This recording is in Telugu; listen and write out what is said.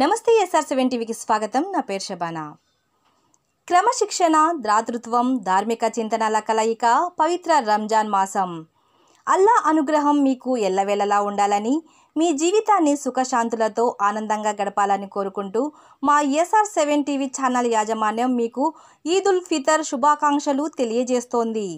నమస్తే ఎస్ఆర్ సెవెన్ టీవీకి స్వాగతం నా పేరు శబానా క్రమశిక్షణ దాతృత్వం ధార్మిక చింతనల కలయిక పవిత్ర రంజాన్ మాసం అల్లా అనుగ్రహం మీకు ఎల్లవేళలా ఉండాలని మీ జీవితాన్ని సుఖశాంతులతో ఆనందంగా గడపాలని కోరుకుంటూ మా ఎస్ఆర్ సెవెన్ టీవీ ఛానల్ యాజమాన్యం మీకు ఈదుల్ ఫితర్ శుభాకాంక్షలు తెలియజేస్తోంది